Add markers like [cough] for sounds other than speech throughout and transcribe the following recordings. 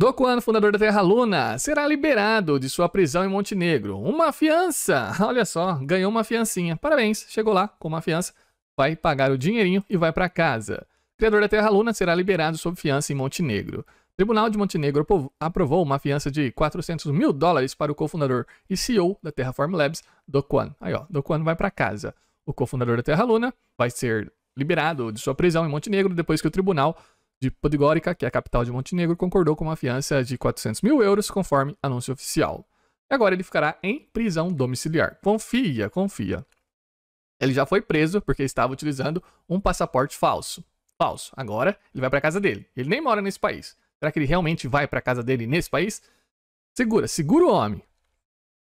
Dokuan, fundador da Terra Luna, será liberado de sua prisão em Montenegro. Uma fiança! [laughs] Olha só, ganhou uma fiancinha. Parabéns, chegou lá com uma fiança, vai pagar o dinheirinho e vai para casa. Criador da Terra Luna será liberado sob fiança em Montenegro. O Tribunal de Montenegro aprovou uma fiança de 400 mil dólares para o cofundador e CEO da Terraform Labs, Dokuan. Aí, ó, Dokuan vai para casa. O cofundador da Terra Luna vai ser liberado de sua prisão em Montenegro depois que o tribunal de Podgorica, que é a capital de Montenegro, concordou com uma fiança de 400 mil euros, conforme anúncio oficial. E agora ele ficará em prisão domiciliar. Confia, confia. Ele já foi preso porque estava utilizando um passaporte falso. Falso. Agora ele vai para casa dele. Ele nem mora nesse país. Será que ele realmente vai para casa dele nesse país? Segura, segura o homem.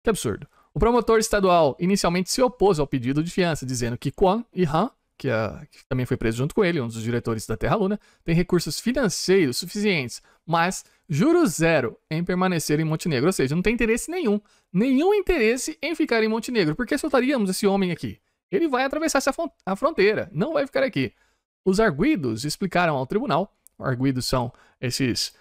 Que absurdo. O promotor estadual inicialmente se opôs ao pedido de fiança, dizendo que Kwan e Han que, a, que, também foi preso junto com ele, um dos diretores da Terra Luna, tem recursos financeiros suficientes, mas juro zero em permanecer em Montenegro. Ou seja, não tem interesse nenhum, nenhum interesse em ficar em Montenegro. Por que soltaríamos esse homem aqui? Ele vai atravessar essa a fronteira, não vai ficar aqui. Os arguidos explicaram ao tribunal, arguidos são esses,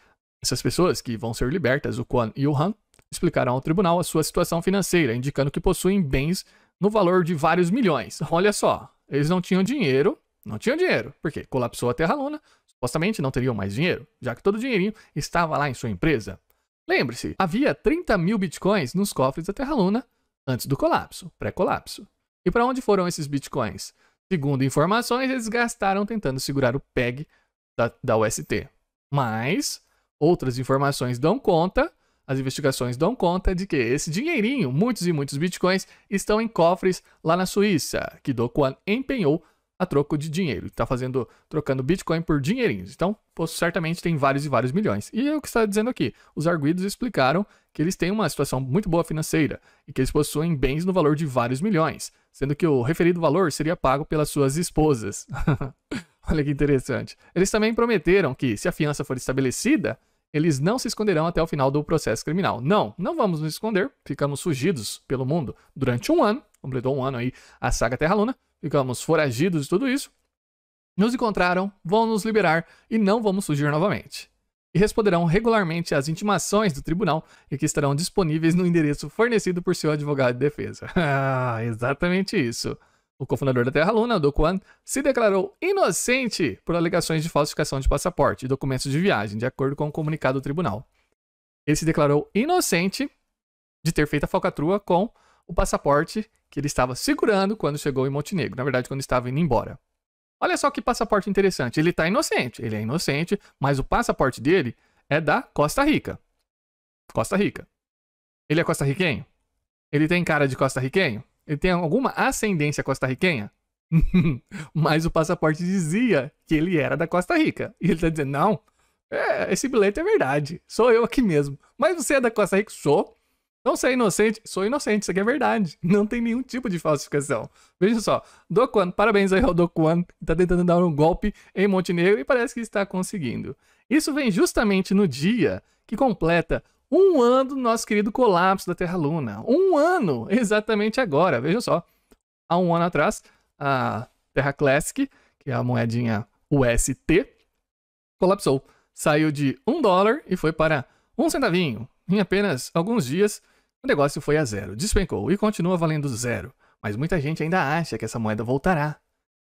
essas pessoas que vão ser libertas, o Quan e o Han, explicaram ao tribunal a sua situação financeira, indicando que possuem bens no valor de vários milhões. Olha só, eles não tinham dinheiro, não tinham dinheiro, porque colapsou a Terra Luna, supostamente não teriam mais dinheiro, já que todo o dinheirinho estava lá em sua empresa. Lembre-se, havia 30 mil bitcoins nos cofres da Terra Luna antes do colapso, pré-colapso. E para onde foram esses bitcoins? Segundo informações, eles gastaram tentando segurar o PEG da, da UST. Mas outras informações dão conta as investigações dão conta de que esse dinheirinho, muitos e muitos bitcoins, estão em cofres lá na Suíça, que Dokuan empenhou a troco de dinheiro. Está fazendo, trocando Bitcoin por dinheirinhos. Então, certamente tem vários e vários milhões. E é o que está dizendo aqui. Os arguidos explicaram que eles têm uma situação muito boa financeira e que eles possuem bens no valor de vários milhões, sendo que o referido valor seria pago pelas suas esposas. [laughs] Olha que interessante. Eles também prometeram que, se a fiança for estabelecida, eles não se esconderão até o final do processo criminal. Não, não vamos nos esconder, ficamos fugidos pelo mundo durante um ano, completou um ano aí a saga Terra-Luna, ficamos foragidos de tudo isso, nos encontraram, vão nos liberar e não vamos fugir novamente. E responderão regularmente às intimações do tribunal e que estarão disponíveis no endereço fornecido por seu advogado de defesa. [laughs] ah, exatamente isso o cofundador da Terra Luna, Do Kwan, se declarou inocente por alegações de falsificação de passaporte e documentos de viagem, de acordo com o um comunicado do tribunal. Ele se declarou inocente de ter feito a falcatrua com o passaporte que ele estava segurando quando chegou em Montenegro, na verdade, quando estava indo embora. Olha só que passaporte interessante. Ele está inocente, ele é inocente, mas o passaporte dele é da Costa Rica. Costa Rica. Ele é costa-riquenho? Ele tem cara de costa-riquenho? Ele tem alguma ascendência costarriquenha? [laughs] Mas o passaporte dizia que ele era da Costa Rica. E ele está dizendo: não, é, esse bilhete é verdade. Sou eu aqui mesmo. Mas você é da Costa Rica? Sou. Não sou inocente? Sou inocente, isso aqui é verdade. [laughs] Não tem nenhum tipo de falsificação. Veja só, Dokuan, parabéns aí ao Dokuan, que está tentando dar um golpe em Montenegro e parece que está conseguindo. Isso vem justamente no dia que completa um ano do nosso querido colapso da Terra-Luna. Um ano, [laughs] exatamente agora. Veja só. Há um ano atrás, a Terra Classic, que é a moedinha UST, colapsou. Saiu de um dólar e foi para um centavinho. Em apenas alguns dias, o negócio foi a zero. Despencou e continua valendo zero. Mas muita gente ainda acha que essa moeda voltará.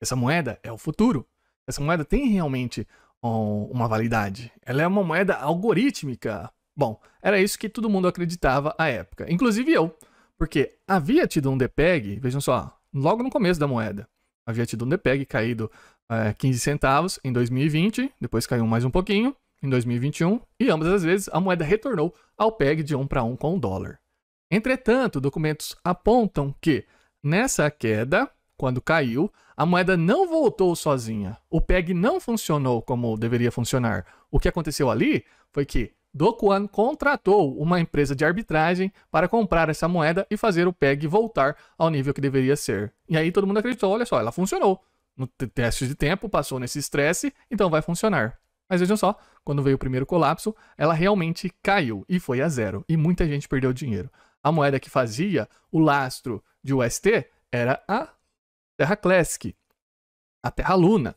Essa moeda é o futuro. Essa moeda tem realmente uma validade. Ela é uma moeda algorítmica, Bom, era isso que todo mundo acreditava à época, inclusive eu, porque havia tido um DPEG, vejam só, logo no começo da moeda. Havia tido um DPEG caído é, eh, 15 centavos em 2020, depois caiu mais um pouquinho em 2021, e ambas as vezes a moeda retornou ao PEG de 1 para 1 com o dólar. Entretanto, documentos apontam que nessa queda, quando caiu, a moeda não voltou sozinha. O PEG não funcionou como deveria funcionar. O que aconteceu ali foi que Dokuan contratou uma empresa de arbitragem para comprar essa moeda e fazer o PEG voltar ao nível que deveria ser. E aí todo mundo acreditou, olha só, ela funcionou. No teste de tempo, passou nesse estresse, então vai funcionar. Mas vejam só, quando veio o primeiro colapso, ela realmente caiu e foi a zero. E muita gente perdeu dinheiro. A moeda que fazia o lastro de UST era a Terra Classic, a Terra Luna.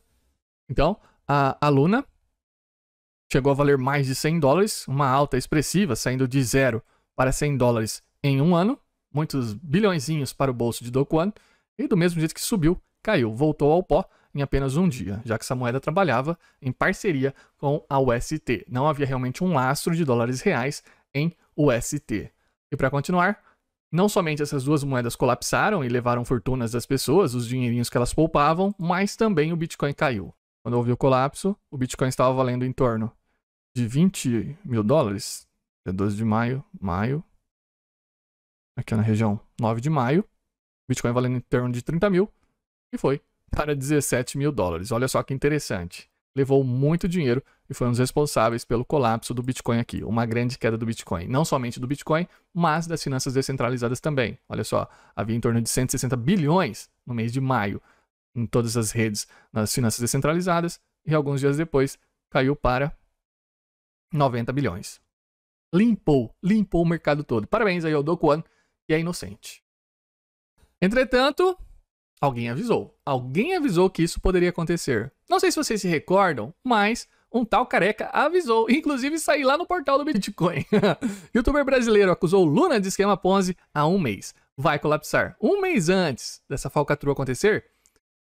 Então, a, a Luna chegou a valer mais de 100 dólares, uma alta expressiva, saindo de zero para 100 dólares em um ano, muitos bilhões para o bolso de Do e do mesmo jeito que subiu, caiu, voltou ao pó em apenas um dia, já que essa moeda trabalhava em parceria com a UST. Não havia realmente um lastro de dólares reais em UST. E para continuar, não somente essas duas moedas colapsaram e levaram fortunas das pessoas, os dinheirinhos que elas poupavam, mas também o Bitcoin caiu quando houve o colapso, o Bitcoin estava valendo em torno de 20 mil dólares, É 12 de maio, maio, aqui na região 9 de maio, Bitcoin valendo em torno de 30 mil, e foi para 17 mil dólares. Olha só que interessante. Levou muito dinheiro e foi um dos responsáveis pelo colapso do Bitcoin aqui. Uma grande queda do Bitcoin. Não somente do Bitcoin, mas das finanças descentralizadas também. Olha só, havia em torno de 160 bilhões no mês de maio em todas as redes nas finanças descentralizadas e alguns dias depois caiu para 90 bilhões. Limpou, limpou o mercado todo. Parabéns aí ao Do que é inocente. Entretanto, alguém avisou. Alguém avisou que isso poderia acontecer. Não sei se vocês se recordam, mas um tal careca avisou. Inclusive, saiu lá no portal do Bitcoin. [laughs] Youtuber brasileiro acusou Luna de esquema Ponzi há um mês. Vai colapsar. Um mês antes dessa falcatrua acontecer,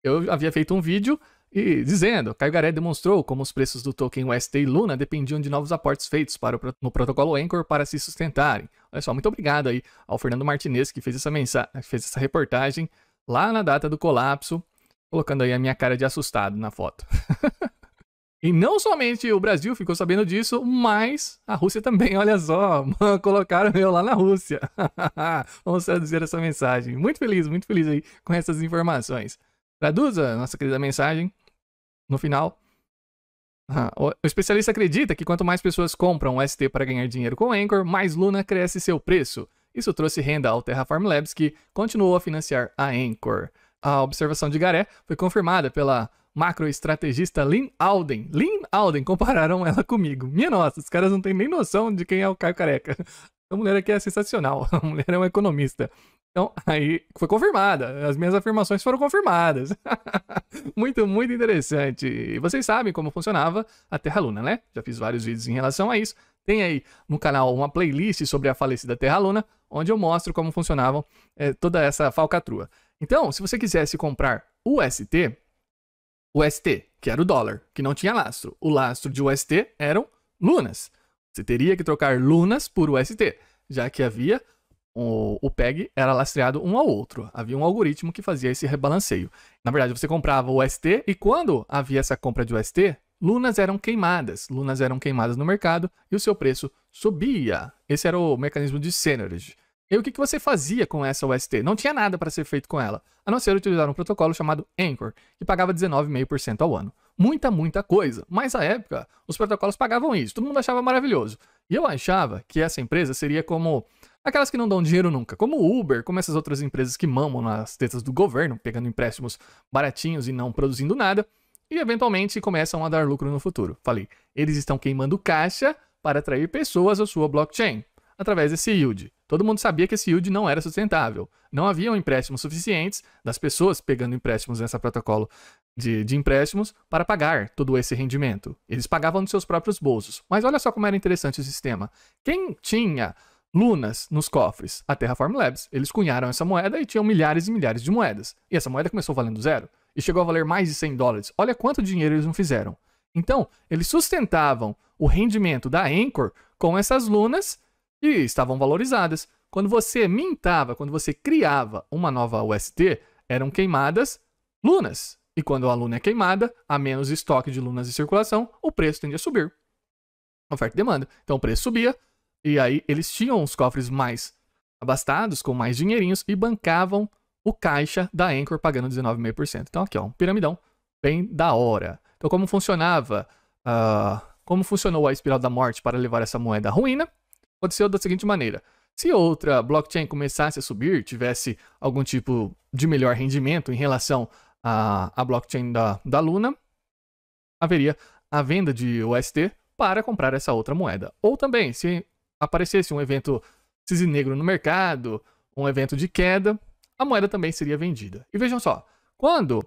eu havia feito um vídeo e dizendo, Caio Garé demonstrou como os preços do token UST e Luna dependiam de novos aportes feitos para o, no protocolo Anchor para se sustentarem. Olha só, muito obrigado aí ao Fernando Martinez que fez essa mensagem, fez essa reportagem lá na data do colapso, colocando aí a minha cara de assustado na foto. [laughs] e não somente o Brasil ficou sabendo disso, mas a Rússia também, olha só, colocaram eu lá na Rússia. [laughs] Vamos traduzir essa mensagem. Muito feliz, muito feliz aí com essas informações. Traduza nossa querida mensagem no final. Ah, o especialista acredita que quanto mais pessoas compram o ST para ganhar dinheiro com o Anchor, mais Luna cresce seu preço. Isso trouxe renda ao Terraform Labs, que continuou a financiar a Anchor. A observação de Garé foi confirmada pela macroestrategista Lynn Alden. Lynn Alden, compararam ela comigo. Minha nossa, os caras não têm nem noção de quem é o Caio Careca. [laughs] A mulher aqui é sensacional. [laughs] A mulher é uma economista. Então, [laughs] aí foi confirmada. As minhas afirmações foram confirmadas. [laughs] muito, muito interessante. E vocês sabem como funcionava a Terra Luna, né? Já fiz vários vídeos em relação a isso. Tem aí no canal uma playlist sobre a falecida Terra Luna, onde eu mostro como funcionavam é, toda essa falcatrua. Então, se você quisesse comprar UST, UST, que era o dólar, que não tinha lastro. O lastro de UST eram lunas. Você teria que trocar lunas por UST, já que havia o, o, PEG era lastreado um ao outro. Havia um algoritmo que fazia esse rebalanceio. Na verdade, você comprava o ST e quando havia essa compra de UST, lunas eram queimadas. Lunas eram queimadas no mercado e o seu preço subia. Esse era o mecanismo de Synergy. E o que, que você fazia com essa UST? Não tinha nada para ser feito com ela, a não ser utilizar um protocolo chamado Anchor, que pagava 19,5% ao ano. Muita, muita coisa. Mas na época, os protocolos pagavam isso. Todo mundo achava maravilhoso. E eu achava que essa empresa seria como Aquelas que não dão dinheiro nunca, como o Uber, como essas outras empresas que mamam nas tetas do governo, pegando empréstimos baratinhos e não produzindo nada, e eventualmente começam a dar lucro no futuro. Falei, eles estão queimando caixa para atrair pessoas à sua blockchain, através desse yield. Todo mundo sabia que esse yield não era sustentável. Não haviam empréstimos suficientes das pessoas pegando empréstimos nessa protocolo de, de, empréstimos para pagar todo esse rendimento. Eles pagavam nos seus próprios bolsos. Mas olha só como era interessante o sistema. Quem tinha lunas nos cofres. A Terraform Labs. Eles cunharam essa moeda e tinham milhares e milhares de moedas. E essa moeda começou valendo zero e chegou a valer mais de 100 dólares. Olha quanto dinheiro eles não fizeram. Então, eles sustentavam o rendimento da Anchor com essas lunas e estavam valorizadas. Quando você mintava, quando você criava uma nova UST, eram queimadas lunas. E quando a luna é queimada, há menos estoque de lunas em circulação, o preço tende a subir. Oferta e demanda. Então o preço subia, e aí eles tinham os cofres mais abastados, com mais dinheirinhos, e bancavam o caixa da Anchor pagando 19,5%. Então aqui, ó, um piramidão bem da hora. Então como funcionava, uh, como funcionou a Espiral da Morte para levar essa moeda à ruína? Aconteceu da seguinte maneira. Se outra blockchain começasse a subir, tivesse algum tipo de melhor rendimento em relação à, blockchain da, da Luna, haveria a venda de UST para comprar essa outra moeda. Ou também, se aparecesse um evento cisne negro no mercado, um evento de queda, a moeda também seria vendida. E vejam só, quando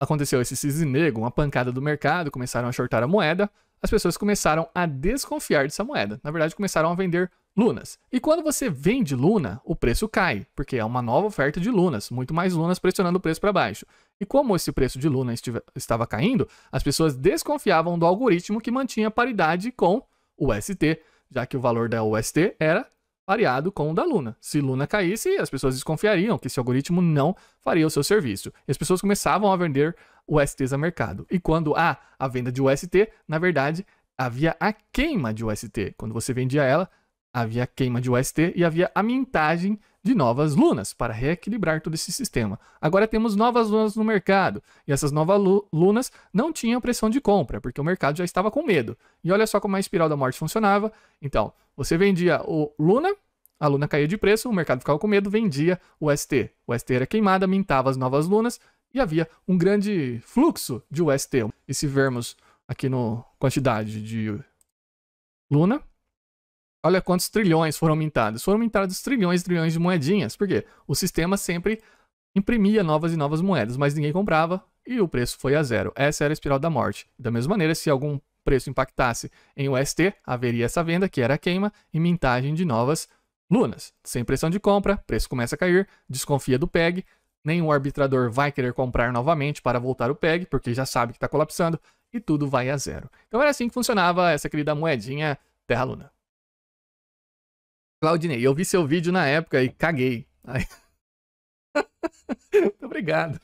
aconteceu esse cisne negro, uma pancada do mercado, começaram a shortar a moeda, as pessoas começaram a desconfiar dessa moeda. Na verdade, começaram a vender lunas. E quando você vende luna, o preço cai, porque é uma nova oferta de lunas, muito mais lunas pressionando o preço para baixo. E como esse preço de luna estiva, estava caindo, as pessoas desconfiavam do algoritmo que mantinha paridade com o ST, já que o valor da UST era variado com o da Luna. Se Luna caísse, as pessoas desconfiariam que esse algoritmo não faria o seu serviço. E as pessoas começavam a vender USTs a mercado. E quando há a venda de UST, na verdade, havia a queima de UST. Quando você vendia ela, havia queima de UST e havia a mintagem de novas lunas para reequilibrar todo esse sistema. Agora temos novas lunas no mercado e essas novas lunas não tinham pressão de compra, porque o mercado já estava com medo. E olha só como a espiral da morte funcionava. Então, você vendia o luna, a luna caía de preço, o mercado ficava com medo, vendia o UST. O UST era queimada, mintava as novas lunas e havia um grande fluxo de UST. E se vermos aqui no quantidade de luna, Olha quantos trilhões foram mintados. Foram mintados trilhões e trilhões de moedinhas. Por quê? O sistema sempre imprimia novas e novas moedas, mas ninguém comprava e o preço foi a zero. Essa era a espiral da morte. Da mesma maneira, se algum preço impactasse em UST, haveria essa venda, que era a queima, e mintagem de novas lunas. Sem pressão de compra, preço começa a cair, desconfia do PEG, nenhum arbitrador vai querer comprar novamente para voltar o PEG, porque já sabe que está colapsando, e tudo vai a zero. Então era assim que funcionava essa querida moedinha Terra Luna. Claudinei, eu vi seu vídeo na época e caguei. Ai. [laughs] Muito obrigado.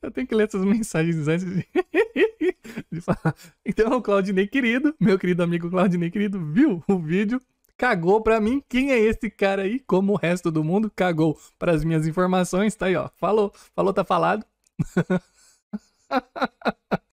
Eu tenho que ler essas mensagens antes de, [laughs] de falar. Então, Claudinei querido, meu querido amigo Claudinei querido, viu o vídeo, cagou pra mim. Quem é esse cara aí? Como o resto do mundo cagou para as minhas informações, tá aí, ó. Falou, falou, tá falado. [laughs]